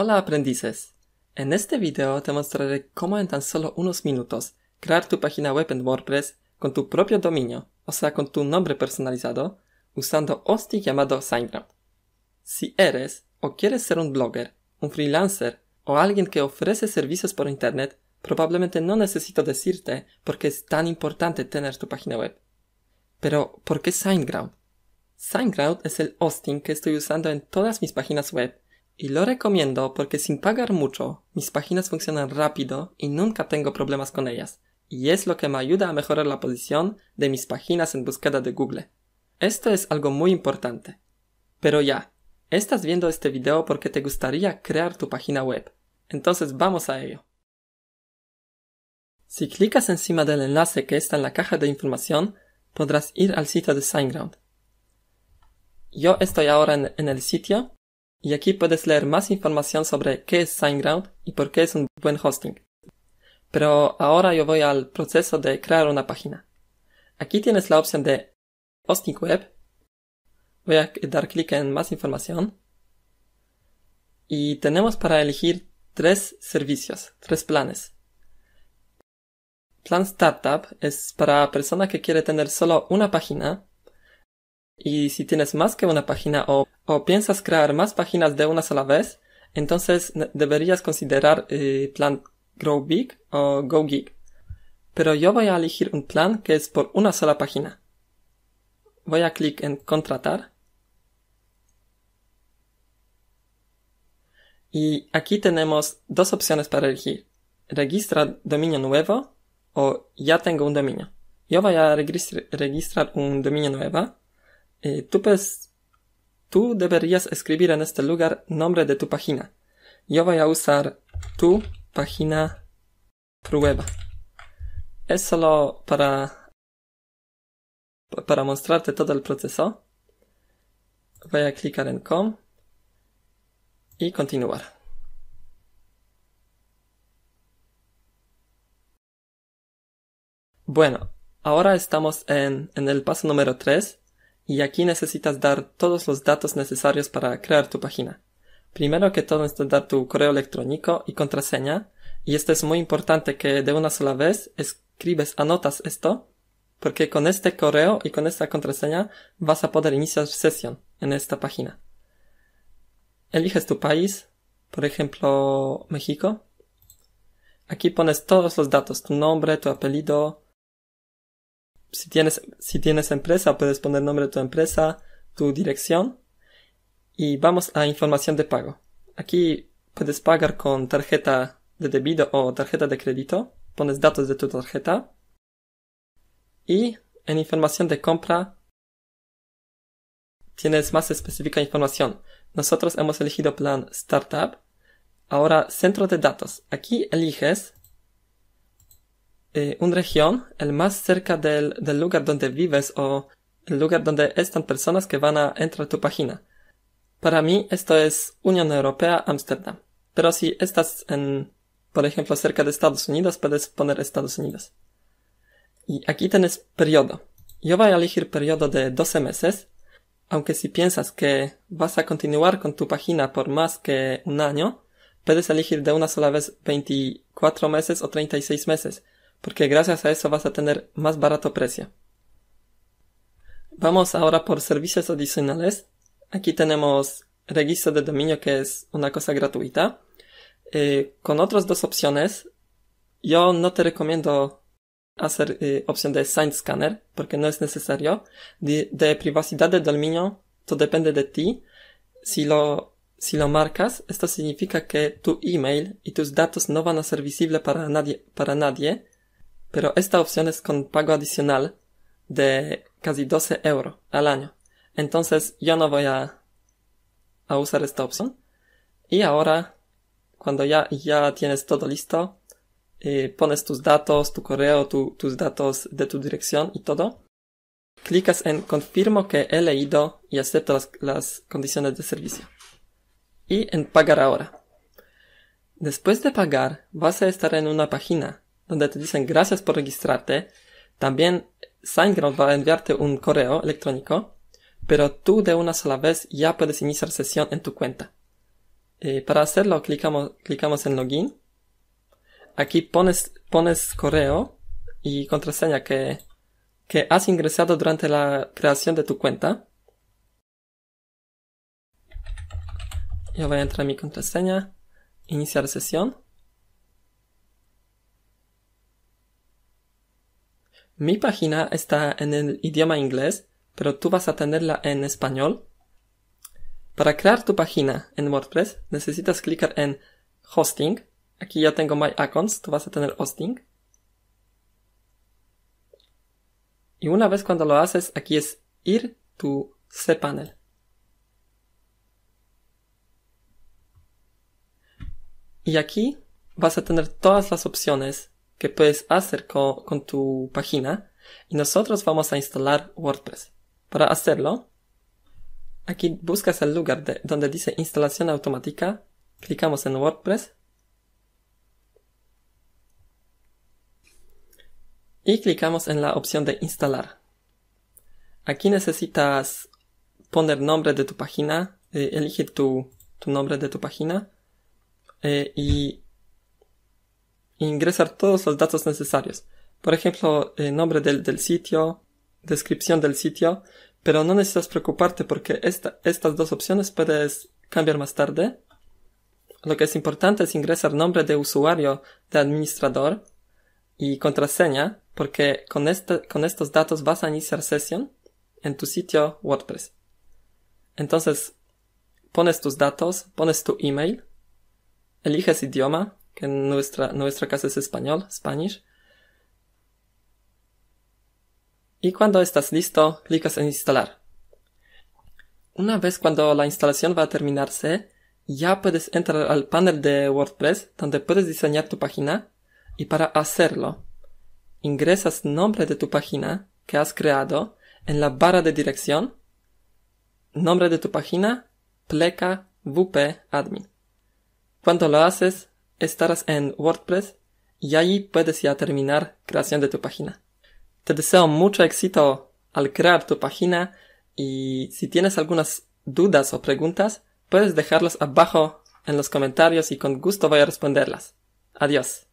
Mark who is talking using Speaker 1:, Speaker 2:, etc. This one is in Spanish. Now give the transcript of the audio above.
Speaker 1: Hola aprendices, en este video te mostraré cómo en tan solo unos minutos crear tu página web en WordPress con tu propio dominio, o sea con tu nombre personalizado, usando hosting llamado SignGround. Si eres o quieres ser un blogger, un freelancer o alguien que ofrece servicios por internet, probablemente no necesito decirte por qué es tan importante tener tu página web. Pero, ¿por qué SignGround? SignGround es el hosting que estoy usando en todas mis páginas web y lo recomiendo porque sin pagar mucho, mis páginas funcionan rápido y nunca tengo problemas con ellas. Y es lo que me ayuda a mejorar la posición de mis páginas en búsqueda de Google. Esto es algo muy importante. Pero ya, estás viendo este video porque te gustaría crear tu página web. Entonces vamos a ello. Si clicas encima del enlace que está en la caja de información, podrás ir al sitio de SignGround. Yo estoy ahora en, en el sitio y aquí puedes leer más información sobre qué es SignGround y por qué es un buen hosting. Pero ahora yo voy al proceso de crear una página. Aquí tienes la opción de hosting web. Voy a dar clic en más información. Y tenemos para elegir tres servicios, tres planes. Plan Startup es para persona que quiere tener solo una página y si tienes más que una página o, piensas crear más páginas de una sola vez, entonces deberías considerar el eh, plan Grow Big o Go Gig. Pero yo voy a elegir un plan que es por una sola página. Voy a clic en contratar. Y aquí tenemos dos opciones para elegir. Registrar dominio nuevo o ya tengo un dominio. Yo voy a registrar un dominio nuevo eh, pues, tú, deberías escribir en este lugar nombre de tu página. Yo voy a usar tu página prueba. Es solo para, para mostrarte todo el proceso. Voy a clicar en com y continuar. Bueno, ahora estamos en, en, el paso número 3, y aquí necesitas dar todos los datos necesarios para crear tu página. Primero que todo necesitas dar tu correo electrónico y contraseña, y esto es muy importante que de una sola vez escribes, anotas esto, porque con este correo y con esta contraseña vas a poder iniciar sesión en esta página. Eliges tu país, por ejemplo, México. Aquí pones todos los datos, tu nombre, tu apellido, si tienes, si tienes empresa, puedes poner nombre de tu empresa, tu dirección. Y vamos a información de pago. Aquí puedes pagar con tarjeta de debido o tarjeta de crédito. Pones datos de tu tarjeta. Y en información de compra tienes más específica información. Nosotros hemos elegido plan Startup. Ahora, centro de datos. Aquí eliges eh, un región, el más cerca del, lugar donde vives o el lugar donde están personas que van a entrar a tu página. Para mí esto es Unión Europea Amsterdam. Pero si estás en, por ejemplo, cerca de Estados Unidos, puedes poner Estados Unidos. Y aquí tienes periodo. Yo voy a elegir periodo de 12 meses, aunque si piensas que vas a continuar con tu página por más que un año, puedes elegir de una sola vez 24 meses o 36 meses porque gracias a eso vas a tener más barato precio. Vamos ahora por servicios adicionales. Aquí tenemos registro de dominio, que es una cosa gratuita. Eh, con otras dos opciones, yo no te recomiendo hacer eh, opción de Sign Scanner, porque no es necesario. De, privacidad de dominio, todo depende de ti. Si lo, si lo marcas, esto significa que tu email y tus datos no van a ser visibles para nadie, para nadie pero esta opción es con pago adicional de casi 12 euros al año. Entonces yo no voy a, usar esta opción. Y ahora, cuando ya, ya tienes todo listo, eh, pones tus datos, tu correo, tus datos de tu dirección y todo. Clicas en confirmo que he leído y acepto las condiciones de servicio. Y en pagar ahora. Después de pagar, vas a estar en una página donde te dicen gracias por registrarte. También SignGround va a enviarte un correo electrónico, pero tú de una sola vez ya puedes iniciar sesión en tu cuenta. Eh, para hacerlo clicamos, clicamos en login. Aquí pones, pones correo y contraseña que, que has ingresado durante la creación de tu cuenta. Yo voy a entrar en mi contraseña, iniciar sesión. Mi página está en el idioma inglés, pero tú vas a tenerla en español. Para crear tu página en WordPress necesitas clicar en Hosting. Aquí ya tengo My Accounts, tú vas a tener Hosting. Y una vez cuando lo haces, aquí es ir tu cPanel. Y aquí vas a tener todas las opciones que puedes hacer con, tu página y nosotros vamos a instalar WordPress. Para hacerlo, aquí buscas el lugar donde dice instalación automática, clicamos en WordPress y clicamos en la opción de instalar. Aquí necesitas poner nombre de tu página, eh, elegir tu, nombre de tu página eh, y ingresar todos los datos necesarios. Por ejemplo, el eh, nombre del, sitio, descripción del sitio, pero no necesitas preocuparte porque estas dos opciones puedes cambiar más tarde. Lo que es importante es ingresar nombre de usuario de administrador y contraseña porque con, este, con estos datos vas a iniciar sesión en tu sitio WordPress. Entonces, pones tus datos, pones tu email, eliges idioma, que nuestra, nuestra casa es español, Spanish. Y cuando estás listo, clicas en instalar. Una vez cuando la instalación va a terminarse, ya puedes entrar al panel de WordPress donde puedes diseñar tu página y para hacerlo, ingresas nombre de tu página que has creado en la barra de dirección, nombre de tu página, pleca, wp, admin. Cuando lo haces, estarás en WordPress y allí puedes ya terminar creación de tu página. Te deseo mucho éxito al crear tu página y si tienes algunas dudas o preguntas, puedes dejarlas abajo en los comentarios y con gusto voy a responderlas. Adiós.